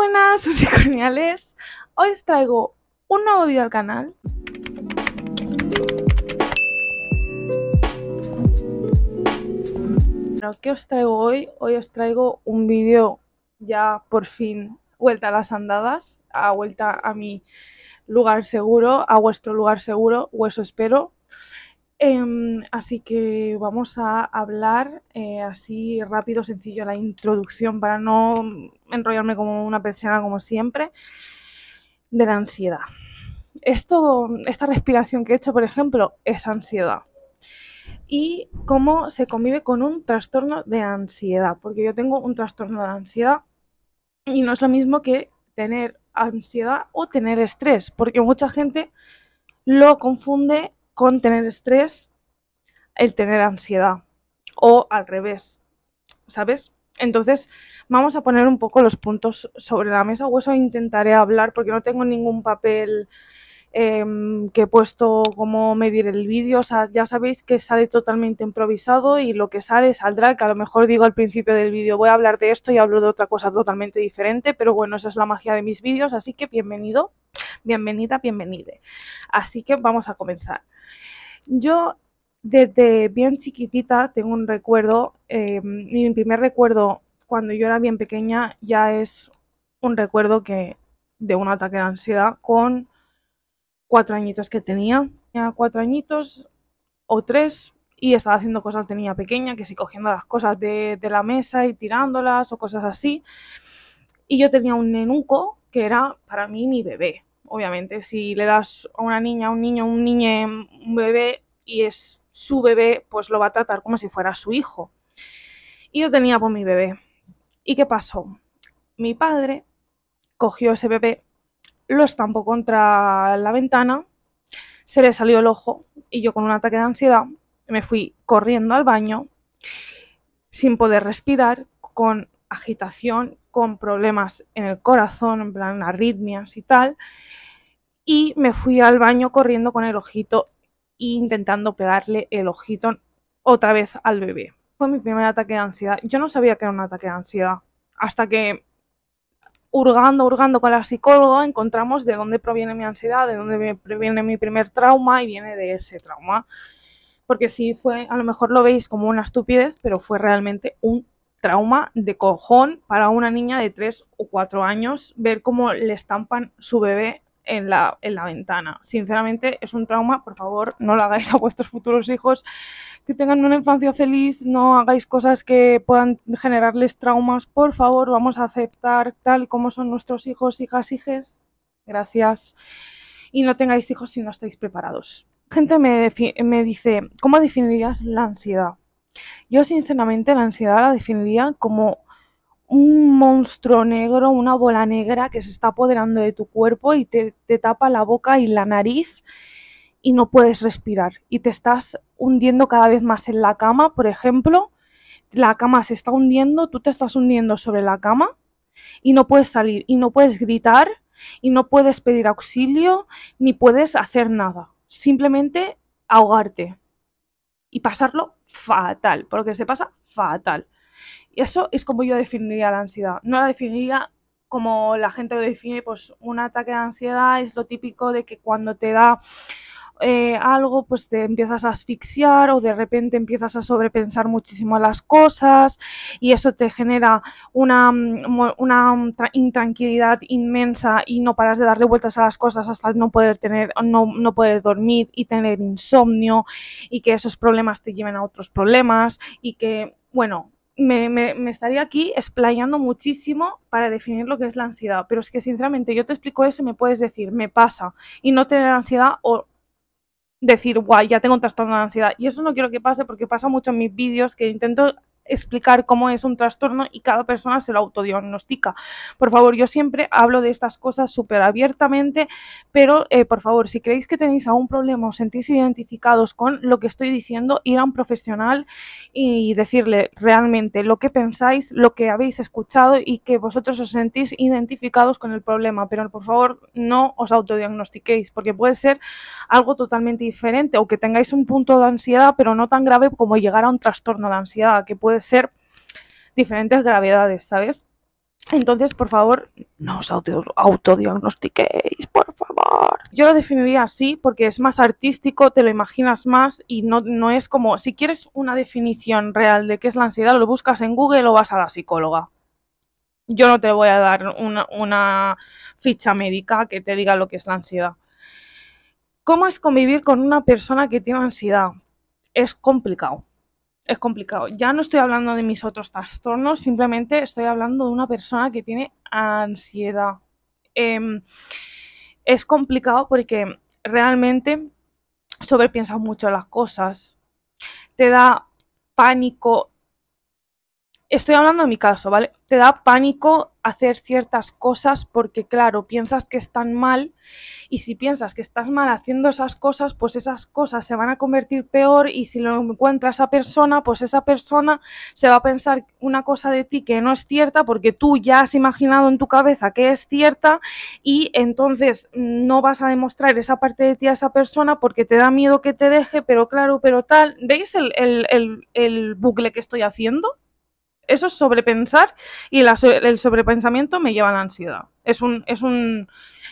buenas unicorniales, hoy os traigo un nuevo vídeo al canal. ¿qué os traigo hoy? Hoy os traigo un vídeo ya por fin vuelta a las andadas, a vuelta a mi lugar seguro, a vuestro lugar seguro, o eso espero. Em, así que vamos a hablar eh, así rápido, sencillo, la introducción para no enrollarme como una persona como siempre, de la ansiedad. Esto, esta respiración que he hecho, por ejemplo, es ansiedad. Y cómo se convive con un trastorno de ansiedad, porque yo tengo un trastorno de ansiedad y no es lo mismo que tener ansiedad o tener estrés, porque mucha gente lo confunde con tener estrés el tener ansiedad o al revés, ¿sabes? Entonces vamos a poner un poco los puntos sobre la mesa o eso intentaré hablar porque no tengo ningún papel em, que he puesto cómo medir el vídeo, o sea, ya sabéis que sale totalmente improvisado y lo que sale saldrá, que a lo mejor digo al principio del vídeo voy a hablar de esto y hablo de otra cosa totalmente diferente, pero bueno, esa es la magia de mis vídeos, así que bienvenido, bienvenida, bienvenide. Así que vamos a comenzar. Yo desde bien chiquitita tengo un recuerdo, em, mi primer recuerdo cuando yo era bien pequeña ya es un recuerdo que de un ataque de ansiedad con cuatro añitos que tenía. ya cuatro añitos o tres y estaba haciendo cosas de niña pequeña, que si cogiendo las cosas de, de la mesa y tirándolas o cosas así. Y yo tenía un nenuco que era para mí mi bebé obviamente. Si le das a una niña, a un niño, un niñe, un bebé y es su bebé, pues lo va a tratar como si fuera su hijo. Y yo tenía por mi bebé. ¿Y qué pasó? Mi padre cogió ese bebé, lo estampó contra la ventana, se le salió el ojo y yo con un ataque de ansiedad me fui corriendo al baño sin poder respirar, con agitación, con problemas en el corazón, en plan arritmias y tal. Y me fui al baño corriendo con el ojito e intentando pegarle el ojito otra vez al bebé. Fue mi primer ataque de ansiedad. Yo no sabía que era un ataque de ansiedad. Hasta que hurgando, hurgando con la psicóloga, encontramos de dónde proviene mi ansiedad, de dónde proviene mi primer trauma y viene de ese trauma. Porque sí fue, a lo mejor lo veis como una estupidez, pero fue realmente un trauma de cojón para una niña de 3 o 4 años ver cómo le estampan su bebé en la, en la ventana. Sinceramente es un trauma, por favor no lo hagáis a vuestros futuros hijos, que tengan una infancia feliz, no hagáis cosas que puedan generarles traumas, por favor vamos a aceptar tal como son nuestros hijos, hijas, hijes. Gracias. Y no tengáis hijos si no estáis preparados. Gente me, me dice, ¿cómo definirías la ansiedad? Yo sinceramente la ansiedad la definiría como un monstruo negro, una bola negra que se está apoderando de tu cuerpo y te, tapa la boca y la nariz y no puedes respirar. Y te estás hundiendo cada vez más en la cama, por ejemplo. La cama se está hundiendo, tú te estás hundiendo sobre la cama y no puedes salir, y no puedes gritar, y no puedes pedir auxilio, ni puedes hacer nada. Simplemente ahogarte y pasarlo fatal, porque se pasa fatal. Y eso es como yo definiría la ansiedad. No la definiría como la gente lo define, pues un ataque de ansiedad es lo típico de que cuando te da eh, algo, pues te empiezas a asfixiar o de repente empiezas a sobrepensar muchísimo las cosas y eso te genera una, mm, una mm, intranquilidad inmensa y no paras de darle vueltas a las cosas hasta no poder tener, no, no poder dormir y tener insomnio y que esos problemas te lleven a otros problemas y que, bueno, me, me, estaría aquí explayando muchísimo para definir lo que es la ansiedad, pero es que sinceramente yo te explico eso y me puedes decir, me pasa, y no tener ansiedad o decir, guay, ya tengo un trastorno de ansiedad. Y eso no quiero que pase porque pasa mucho en mis vídeos que intento explicar cómo es un trastorno y cada persona se lo autodiagnostica. Por favor, yo siempre hablo de estas cosas súper abiertamente, pero eh, por favor, si creéis que tenéis algún problema o sentís identificados con lo que estoy diciendo, ir a un profesional y decirle realmente lo que pensáis, lo que habéis escuchado y que vosotros os sentís identificados con el problema. Pero por favor, no os autodiagnostiquéis, porque puede ser algo totalmente diferente o que tengáis un punto de ansiedad, pero no tan grave como llegar a un trastorno de ansiedad, que puede ser diferentes gravedades, ¿sabes? Entonces, por favor, no os autodiagnostiquéis, por favor. Yo lo definiría así porque es más artístico, te lo imaginas más y no, no es como, si quieres una definición real de qué es la ansiedad, lo buscas en Google o vas a la psicóloga. Yo no te voy a dar una ficha médica que te diga lo que es la ansiedad. ¿Cómo es convivir con una persona que tiene ansiedad? Es complicado es complicado. Ya no estoy hablando de mis otros trastornos, simplemente estoy hablando de una persona que tiene ansiedad. Em, es complicado porque realmente sobrepiensas mucho las cosas. Te da pánico estoy hablando de mi caso, ¿vale? Te da pánico hacer ciertas cosas porque, claro, piensas que están mal y si piensas que estás mal haciendo esas cosas, pues esas cosas se van a convertir peor y si lo encuentra esa persona, pues esa persona se va a pensar una cosa de ti que no es cierta porque tú ya has imaginado en tu cabeza que es cierta y entonces no vas a demostrar esa parte de ti a esa persona porque te da miedo que te deje, pero claro, pero tal. ¿Veis el, el, el bucle que estoy haciendo? Eso es sobrepensar y el sobrepensamiento me lleva a la ansiedad. Es un, es un,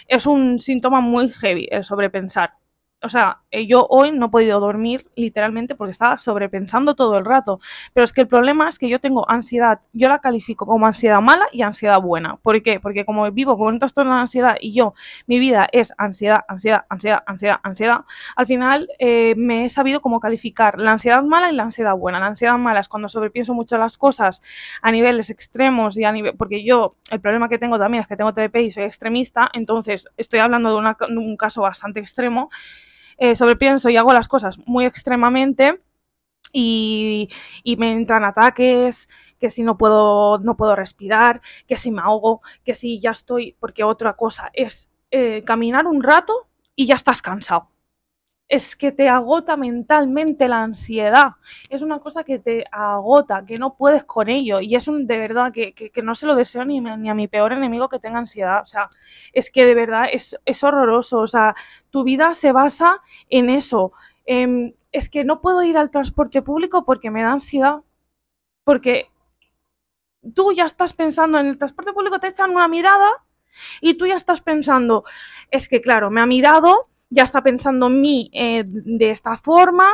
es un síntoma muy heavy el sobrepensar o sea, eh, yo hoy no he podido dormir literalmente porque estaba sobrepensando todo el rato. Pero es que el problema es que yo tengo ansiedad, yo la califico como ansiedad mala y ansiedad buena. ¿Por qué? Porque como vivo con un trastorno de ansiedad y yo, mi vida es ansiedad, ansiedad, ansiedad, ansiedad, ansiedad, al final eh, me he sabido cómo calificar la ansiedad mala y la ansiedad buena. La ansiedad mala es cuando sobrepienso mucho las cosas a niveles extremos y a nivel... Porque yo, el problema que tengo también es que tengo TDP y soy extremista, entonces estoy hablando de un caso bastante extremo eh, sobrepienso y hago las cosas muy extremadamente y, me entran ataques, que si no puedo, no puedo respirar, que si me ahogo, que si ya estoy, porque otra cosa es eh, caminar un rato y ya estás cansado es que te agota mentalmente la ansiedad. Es una cosa que te agota, que no puedes con ello. Y es un, de verdad que, no se lo deseo ni, ni, a mi peor enemigo que tenga ansiedad. O sea, es que de verdad es, horroroso. O sea, tu vida se basa en eso. Em, es que no puedo ir al transporte público porque me da ansiedad. Porque tú ya estás pensando en el transporte público, te echan una mirada y tú ya estás pensando, es que claro, me ha mirado ya está pensando en mí eh, de esta forma,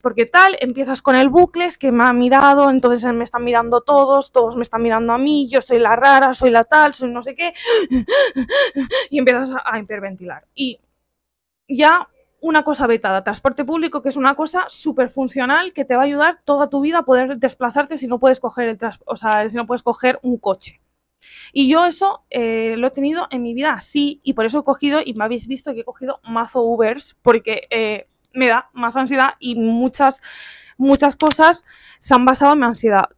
porque tal, empiezas con el bucle, es que me ha mirado, entonces me están mirando todos, todos me están mirando a mí, yo soy la rara, soy la tal, soy no sé qué, y empiezas a, hiperventilar. Y ya una cosa vetada, transporte público, que es una cosa súper funcional que te va a ayudar toda tu vida a poder desplazarte si no puedes coger el o sea, si no puedes coger un coche. Y yo eso eh, lo he tenido en mi vida sí, y por eso he cogido, y me habéis visto que he cogido mazo Ubers, porque eh, me da mazo ansiedad y muchas, muchas cosas se han basado en mi ansiedad.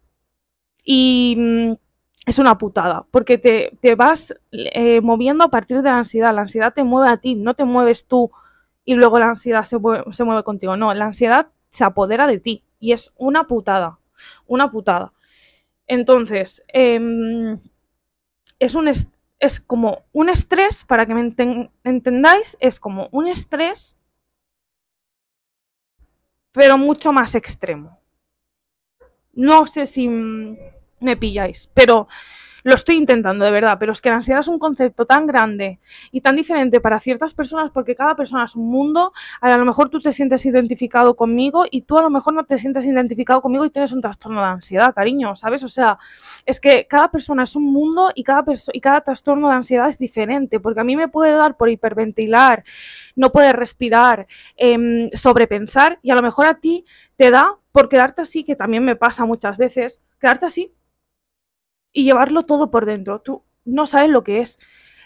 Y mm, es una putada, porque te, vas eh, moviendo a partir de la ansiedad. La ansiedad te mueve a ti, no te mueves tú y luego la ansiedad se mueve, contigo. No, la ansiedad se apodera de ti y es una putada, una putada. Entonces, em, es, un es como un estrés, para que me entendáis, es como un estrés, pero mucho más extremo. No sé si me pilláis, pero lo estoy intentando de verdad, pero es que la ansiedad es un concepto tan grande y tan diferente para ciertas personas porque cada persona es un mundo. A lo mejor tú te sientes identificado conmigo y tú a lo mejor no te sientes identificado conmigo y tienes un trastorno de ansiedad, cariño, ¿sabes? O sea, es que cada persona es un mundo y cada, y cada trastorno de ansiedad es diferente porque a mí me puede dar por hiperventilar, no poder respirar, em, sobrepensar y a lo mejor a ti te da por quedarte así, que también me pasa muchas veces, quedarte así y llevarlo todo por dentro. Tú no sabes lo que es.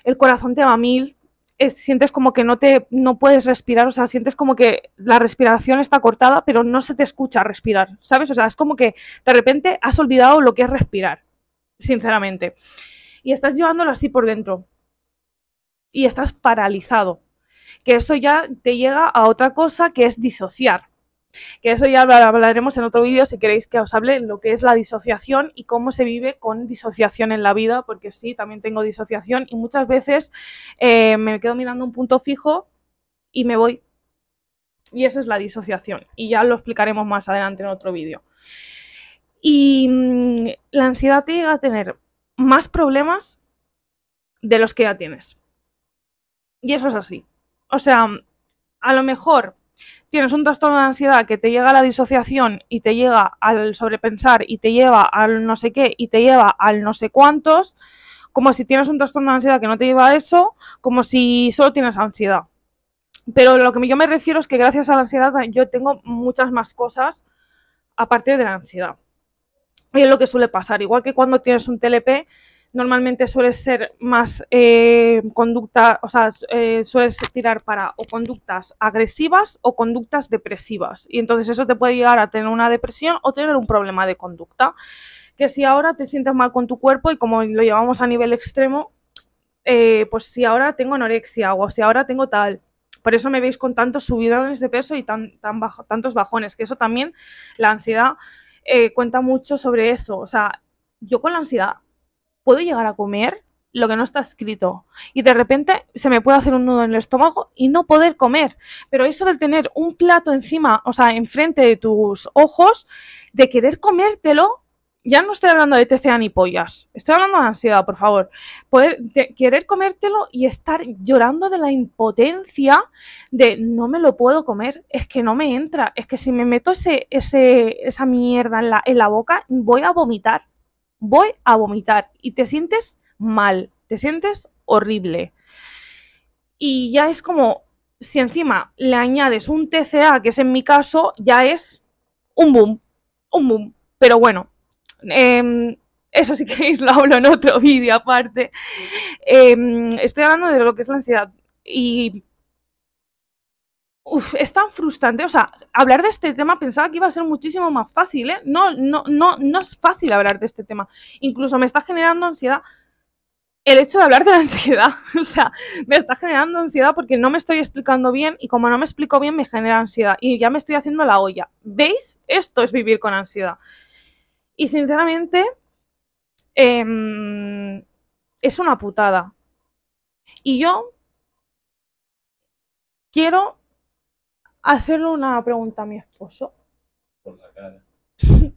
El corazón te va mil, eh, sientes como que no te no puedes respirar, o sea, sientes como que la respiración está cortada, pero no se te escucha respirar, ¿sabes? O sea, es como que de repente has olvidado lo que es respirar, sinceramente. Y estás llevándolo así por dentro. Y estás paralizado. Que eso ya te llega a otra cosa que es disociar que eso ya hablaremos en otro vídeo si queréis que os hable lo que es la disociación y cómo se vive con disociación en la vida, porque sí, también tengo disociación y muchas veces eh, me quedo mirando un punto fijo y me voy. Y eso es la disociación y ya lo explicaremos más adelante en otro vídeo. Y mm, la ansiedad te llega a tener más problemas de los que ya tienes. Y eso es así. O sea, a lo mejor tienes un trastorno de ansiedad que te llega a la disociación y te llega al sobrepensar y te lleva al no sé qué y te lleva al no sé cuántos, como si tienes un trastorno de ansiedad que no te lleva a eso, como si solo tienes ansiedad. Pero lo que yo me refiero es que gracias a la ansiedad yo tengo muchas más cosas a partir de la ansiedad. Y es lo que suele pasar. Igual que cuando tienes un TLP, normalmente suele ser más eh, conducta, o sea, eh, sueles tirar para o conductas agresivas o conductas depresivas. Y entonces eso te puede llegar a tener una depresión o tener un problema de conducta. Que si ahora te sientes mal con tu cuerpo y como lo llevamos a nivel extremo, eh, pues si ahora tengo anorexia o si ahora tengo tal, por eso me veis con tantos subidones de peso y tan, tan bajo, tantos bajones, que eso también, la ansiedad eh, cuenta mucho sobre eso. O sea, yo con la ansiedad puedo llegar a comer lo que no está escrito. Y de repente se me puede hacer un nudo en el estómago y no poder comer. Pero eso de tener un plato encima, o sea, enfrente de tus ojos, de querer comértelo, ya no estoy hablando de TCA ni pollas, estoy hablando de ansiedad, por favor. Poder, querer comértelo y estar llorando de la impotencia de no me lo puedo comer, es que no me entra, es que si me meto ese, ese, esa mierda en la, en la boca voy a vomitar voy a vomitar y te sientes mal, te sientes horrible. Y ya es como, si encima le añades un TCA, que es en mi caso, ya es un boom, un boom. Pero bueno, em, eso sí que lo hablo en otro vídeo aparte. Em, estoy hablando de lo que es la ansiedad y es tan frustrante. O sea, hablar de este tema pensaba que iba a ser muchísimo más fácil, ¿eh? No, no, no, no es fácil hablar de este tema. Incluso me está generando ansiedad el hecho de hablar de la ansiedad. O sea, me está generando ansiedad porque no me estoy explicando bien y como no me explico bien me genera ansiedad y ya me estoy haciendo la olla. ¿Veis? Esto es vivir con ansiedad. Y sinceramente, em, es una putada. Y yo quiero hacerle una pregunta a mi esposo. Por la cara.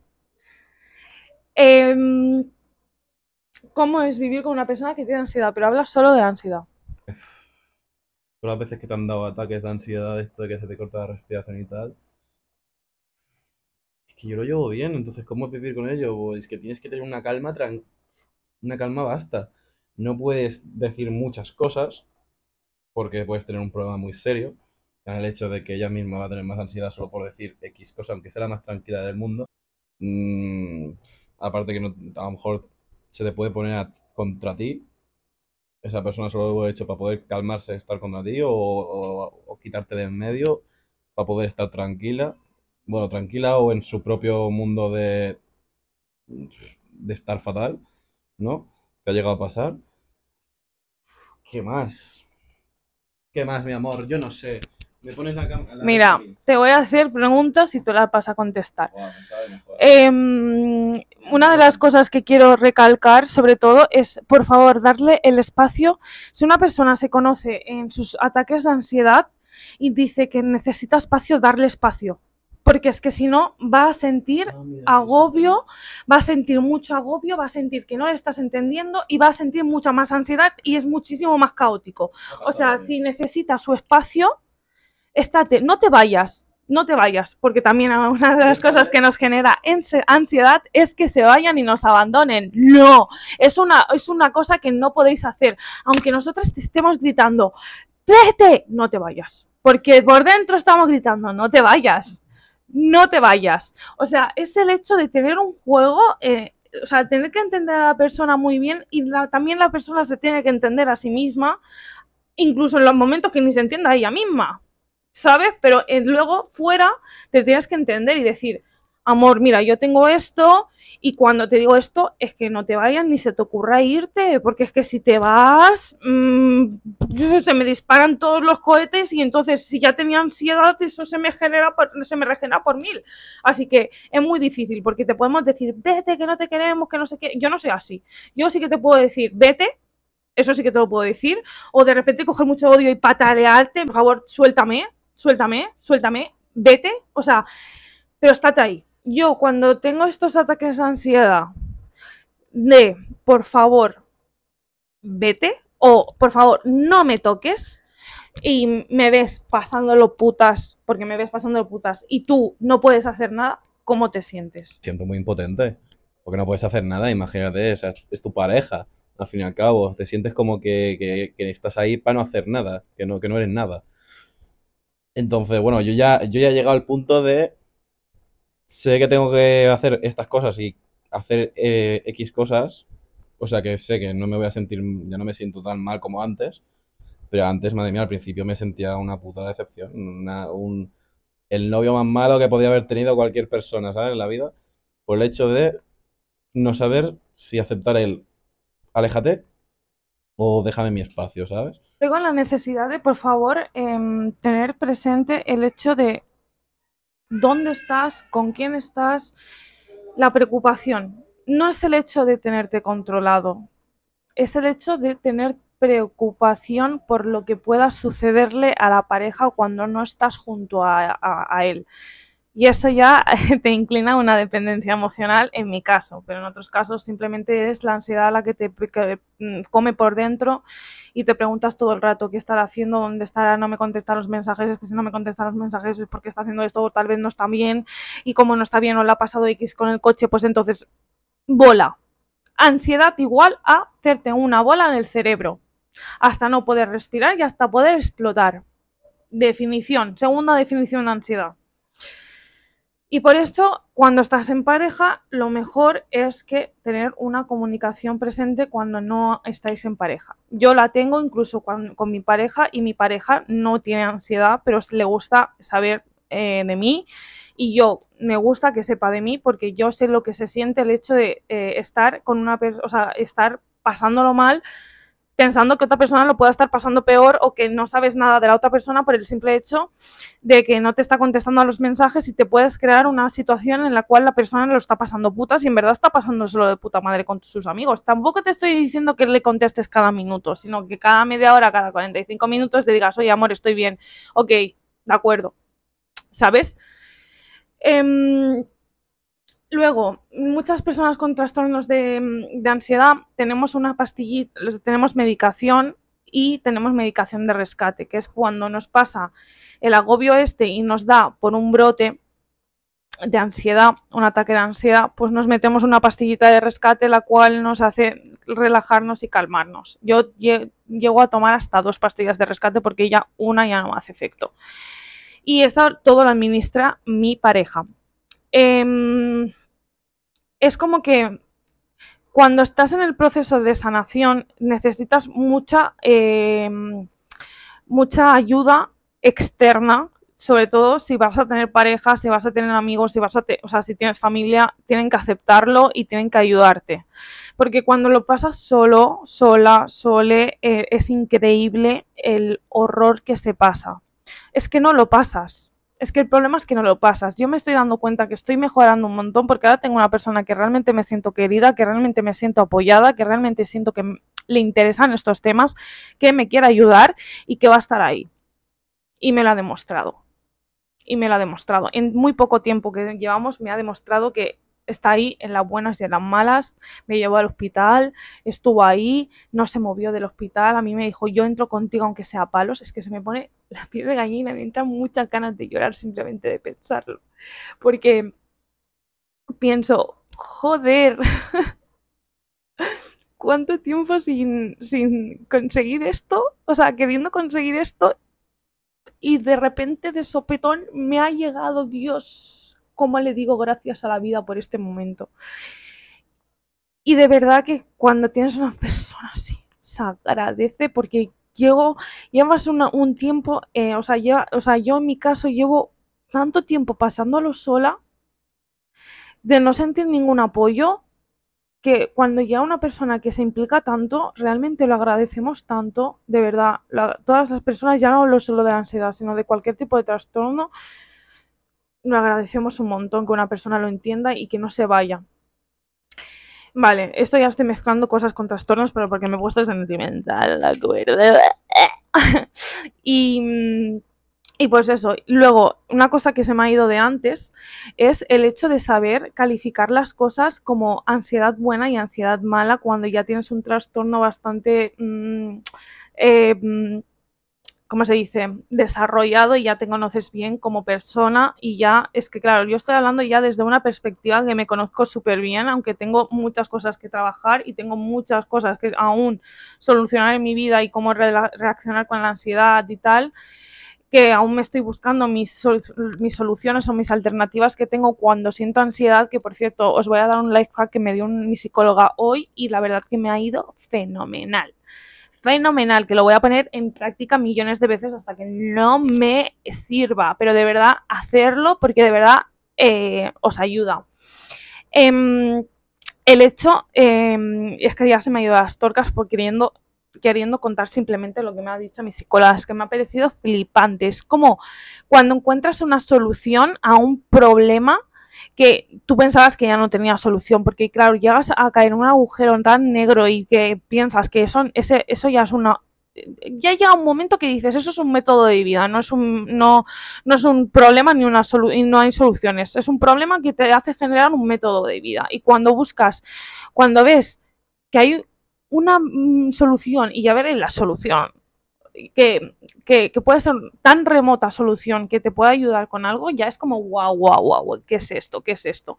Em, ¿Cómo es vivir con una persona que tiene ansiedad? Pero hablas solo de la ansiedad. Todas las veces que te han dado ataques de ansiedad, esto de que se te corta la respiración y tal. Es que yo lo llevo bien, entonces, ¿cómo es vivir con ello? Es pues que tienes que tener una calma Una calma basta. No puedes decir muchas cosas porque puedes tener un problema muy serio en el hecho de que ella misma va a tener más ansiedad solo por decir X cosa, aunque sea la más tranquila del mundo. Mm, aparte que no, a lo mejor se te puede poner contra ti. Esa persona solo lo ha hecho para poder calmarse, estar contra ti o, quitarte de en medio, para poder estar tranquila. Bueno, tranquila o en su propio mundo de, de estar fatal, ¿no? Que ha llegado a pasar. ¿Qué más? ¿Qué más, mi amor? Yo no sé. Mira, te voy a hacer preguntas y tú las vas a contestar. Em, una de las cosas que quiero recalcar, sobre todo, es, por favor, darle el espacio. Si una persona se conoce en sus ataques de ansiedad y dice que necesita espacio, darle espacio. Porque es que si no, va a sentir ah, agobio, va a sentir mucho agobio, va a sentir que no le estás entendiendo y va a sentir mucha más ansiedad y es muchísimo más caótico. O sea, si necesita su espacio, estate, no te vayas, no te vayas, porque también una de las cosas que nos genera ansiedad es que se vayan y nos abandonen. No, es una, es una cosa que no podéis hacer. Aunque nosotras estemos gritando, vete, no te vayas. Porque por dentro estamos gritando, no te vayas, no te vayas. O sea, es el hecho de tener un juego... Eh, o sea, tener que entender a la persona muy bien y también la persona se tiene que entender a sí misma, incluso en los momentos que ni se entienda a ella misma. ¿sabes? Pero eh, luego fuera te tienes que entender y decir, amor, mira, yo tengo esto y cuando te digo esto es que no te vayas ni se te ocurra irte, porque es que si te vas mm, se me disparan todos los cohetes y entonces si ya tenía ansiedad eso se me genera se me regenera por mil. Así que es muy difícil porque te podemos decir, "Vete que no te queremos, que no sé qué." Yo no soy así. Yo sí que te puedo decir, "Vete, eso sí que te lo puedo decir. O de repente coger mucho odio y patalearte, por favor, suéltame, suéltame, suéltame, vete, o sea, pero estate ahí. Yo cuando tengo estos ataques de ansiedad de, por favor, vete, o por favor, no me toques, y me ves pasándolo putas, porque me ves pasándolo putas, y tú no puedes hacer nada, ¿cómo te sientes? Siento muy impotente, porque no puedes hacer nada, imagínate, es tu pareja, al fin y al cabo, te sientes como que, que estás ahí para no hacer nada, que no, que no eres nada. Entonces, bueno, yo ya, yo ya he llegado al punto de. Sé que tengo que hacer estas cosas y hacer eh, X cosas. O sea que sé que no me voy a sentir. Ya no me siento tan mal como antes. Pero antes, madre mía, al principio me sentía una puta decepción. un, el novio más malo que podía haber tenido cualquier persona, ¿sabes? En la vida. Por el hecho de no saber si aceptar el aléjate o déjame mi espacio, ¿sabes? Luego, la necesidad de, por favor, em, tener presente el hecho de dónde estás, con quién estás, la preocupación. No es el hecho de tenerte controlado, es el hecho de tener preocupación por lo que pueda sucederle a la pareja cuando no estás junto a él. Y eso ya te inclina a una dependencia emocional en mi caso, pero en otros casos simplemente es la ansiedad la que te mm, come por dentro y te preguntas todo el rato qué estará haciendo, dónde estará, no me contesta los mensajes, es que si no me contesta los mensajes es porque está haciendo esto o tal vez no está bien y como no está bien o le ha pasado X con el coche, pues entonces bola. Ansiedad igual a hacerte una bola en el cerebro, hasta no poder respirar y hasta poder explotar. Definición, segunda definición de ansiedad. Y por esto, cuando estás en pareja, lo mejor es que tener una comunicación presente cuando no estáis en pareja. Yo la tengo incluso con, mi pareja y mi pareja no tiene ansiedad, pero le gusta saber eh, de mí y yo me gusta que sepa de mí porque yo sé lo que se siente el hecho de eh, estar con una persona, o sea, estar pasándolo mal pensando que otra persona lo pueda estar pasando peor o que no sabes nada de la otra persona por el simple hecho de que no te está contestando a los mensajes y te puedes crear una situación en la cual la persona lo está pasando putas y en verdad está pasándoselo de puta madre con sus amigos. Tampoco te estoy diciendo que le contestes cada minuto, sino que cada media hora, cada 45 minutos le digas, oye amor, estoy bien, ok, de acuerdo, ¿sabes? Em, Luego, muchas personas con trastornos de, ansiedad tenemos una pastillita, tenemos medicación y tenemos medicación de rescate, que es cuando nos pasa el agobio este y nos da por un brote de ansiedad, un ataque de ansiedad, pues nos metemos una pastillita de rescate la cual nos hace relajarnos y calmarnos. Yo llego a tomar hasta dos pastillas de rescate porque ya una ya no hace efecto. Y esto todo lo administra mi pareja. Em, es como que cuando estás en el proceso de sanación necesitas mucha, em, mucha ayuda externa, sobre todo si vas a tener pareja, si vas a tener amigos, si vas a o sea, si tienes familia, tienen que aceptarlo y tienen que ayudarte. Porque cuando lo pasas solo, sola, sole, eh, es increíble el horror que se pasa. Es que no lo pasas es que el problema es que no lo pasas. Yo me estoy dando cuenta que estoy mejorando un montón porque ahora tengo una persona que realmente me siento querida, que realmente me siento apoyada, que realmente siento que le interesan estos temas, que me quiere ayudar y que va a estar ahí. Y me lo ha demostrado. Y me lo ha demostrado. En muy poco tiempo que llevamos me ha demostrado que está ahí en las buenas y en las malas, me llevó al hospital, estuvo ahí, no se movió del hospital, a mí me dijo, yo entro contigo aunque sea a palos, es que se me pone la piel de gallina, me entra muchas ganas de llorar simplemente de pensarlo, porque pienso, joder, ¿cuánto tiempo sin, sin conseguir esto? O sea, queriendo conseguir esto y de repente de sopetón me ha llegado Dios cómo le digo gracias a la vida por este momento. Y de verdad que cuando tienes una persona así, se agradece porque llevo, llevas un tiempo, eh, o, sea, o sea, yo en mi caso llevo tanto tiempo pasándolo sola, de no sentir ningún apoyo, que cuando llega una persona que se implica tanto, realmente lo agradecemos tanto, de verdad, todas las personas, ya no hablo solo de la ansiedad, sino de cualquier tipo de trastorno, lo agradecemos un montón que una persona lo entienda y que no se vaya. Vale, esto ya estoy mezclando cosas con trastornos, pero porque me gusta puesto sentimental, la acuerdo? y, pues eso. Luego, una cosa que se me ha ido de antes es el hecho de saber calificar las cosas como ansiedad buena y ansiedad mala cuando ya tienes un trastorno bastante... Mm, eh, mm, ¿cómo se dice?, desarrollado y ya te conoces bien como persona y ya, es que claro, yo estoy hablando ya desde una perspectiva que me conozco súper bien, aunque tengo muchas cosas que trabajar y tengo muchas cosas que aún solucionar en mi vida y cómo reaccionar con la ansiedad y tal, que aún me estoy buscando mis, soluciones o mis alternativas que tengo cuando siento ansiedad, que por cierto, os voy a dar un life hack que me dio mi psicóloga hoy y la verdad que me ha ido fenomenal fenomenal, que lo voy a poner en práctica millones de veces hasta que no me sirva, pero de verdad hacerlo porque de verdad eh, os ayuda. Em, el hecho em, es que ya se me ha ido a las torcas por queriendo, queriendo contar simplemente lo que me ha dicho mi psicóloga, es que me ha parecido flipante. Es como cuando encuentras una solución a un problema que tú pensabas que ya no tenía solución, porque claro, llegas a caer en un agujero tan negro y que piensas que eso, ese, eso ya es una... Ya llega un momento que dices, eso es un método de vida, no es un, no, no es un problema ni una y no hay soluciones, es un problema que te hace generar un método de vida. Y cuando buscas, cuando ves que hay una mm, solución y ya veréis la solución, que, que, que, puede ser tan remota solución que te pueda ayudar con algo, ya es como, wow, wow, wow, ¿qué es esto? ¿Qué es esto?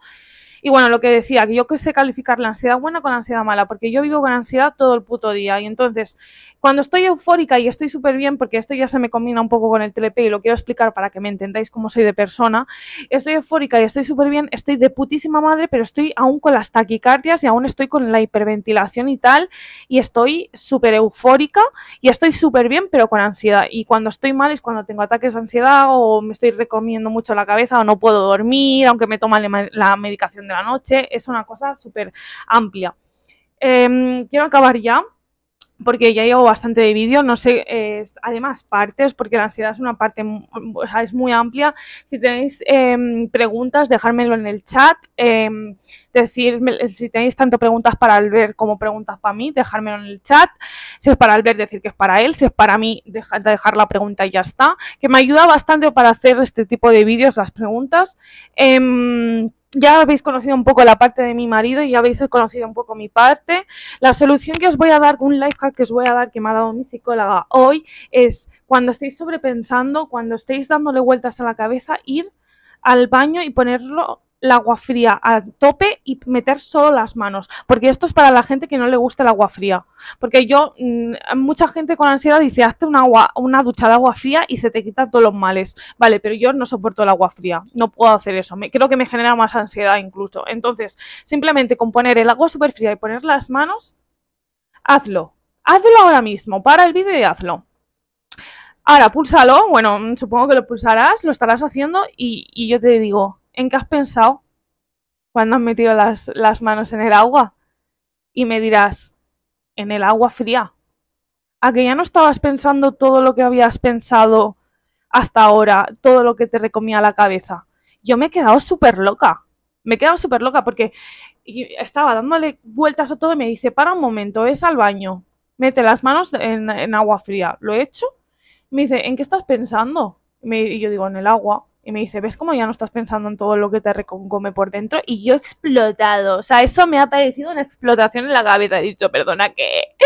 Y bueno, lo que decía, que yo que sé calificar la ansiedad buena con la ansiedad mala, porque yo vivo con ansiedad todo el puto día. Y entonces, cuando estoy eufórica y estoy súper bien, porque esto ya se me combina un poco con el TLP y lo quiero explicar para que me entendáis cómo soy de persona, estoy eufórica y estoy súper bien, estoy de putísima madre, pero estoy aún con las taquicardias y aún estoy con la hiperventilación y tal, y estoy súper eufórica y estoy súper bien, pero con ansiedad. Y cuando estoy mal es cuando tengo ataques de ansiedad o me estoy recomiendo mucho la cabeza o no puedo dormir, aunque me toma la medicación de la noche, es una cosa súper amplia. Em, quiero acabar ya porque ya llevo bastante de vídeo, no sé, eh, además partes, porque la ansiedad es una parte, mm, es muy amplia. Si tenéis em, preguntas, dejármelo en el chat, eh, decirme, si tenéis tanto preguntas para Albert como preguntas para mí, dejármelo en el chat. Si es para Albert, decir que es para él, si es para mí, dejar, dejar la pregunta y ya está, que me ayuda bastante para hacer este tipo de vídeos, las preguntas ya habéis conocido un poco la parte de mi marido y ya habéis conocido un poco mi parte. La solución que os voy a dar, un life hack que os voy a dar que me ha dado mi psicóloga hoy es cuando estéis sobrepensando, cuando estéis dándole vueltas a la cabeza, ir al baño y ponerlo ...el agua fría a tope y meter solo las manos, porque esto es para la gente que no le gusta el agua fría, porque yo mm, mucha gente con ansiedad dice, "Hazte una una ducha de agua fría y se te quitan todos los males." Vale, pero yo no soporto el agua fría, no puedo hacer eso, me, creo que me genera más ansiedad incluso. Entonces, simplemente con poner el agua súper fría y poner las manos, hazlo. Hazlo ahora mismo, para el vídeo y hazlo. Ahora, púlsalo, bueno, supongo que lo pulsarás, lo estarás haciendo y yo te digo, en qué has pensado cuando has metido las, manos en el agua. Y me dirás, en el agua fría. ¿A que ya no estabas pensando todo lo que habías pensado hasta ahora, todo lo que te recomía la cabeza? Yo me he quedado súper loca. Me he quedado súper loca porque estaba dándole vueltas a todo y me dice, para un momento, es al baño. Mete las manos en, en agua fría. Lo he hecho. Me dice, ¿en qué estás pensando? y yo digo, en el agua. Y me dice, ¿ves cómo ya no estás pensando en todo lo que te reconcome por dentro? Y yo he explotado. O sea, eso me ha parecido una explotación en la cabeza. He dicho, perdona, que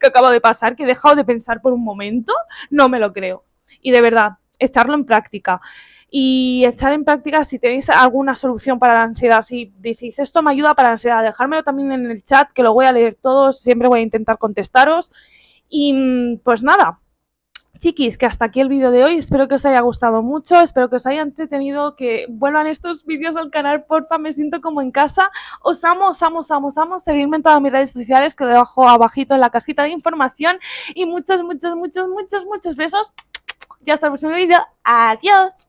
¿Qué acaba de pasar? ¿Que he dejado de pensar por un momento? No me lo creo. Y de verdad, echarlo en práctica. Y echar en práctica si tenéis alguna solución para la ansiedad. Si decís, esto me ayuda para la ansiedad, dejármelo también en el chat, que lo voy a leer todos. Siempre voy a intentar contestaros. Y pues nada, chiquis, que hasta aquí el vídeo de hoy. Espero que os haya gustado mucho, espero que os haya entretenido, que vuelvan estos vídeos al canal, porfa, me siento como en casa. Os amo, os amo, os amo, os amo. Seguidme en todas mis redes sociales que dejo abajito en la cajita de información. Y muchos, muchos, muchos, muchos, muchos besos. Y hasta el próximo vídeo. Adiós.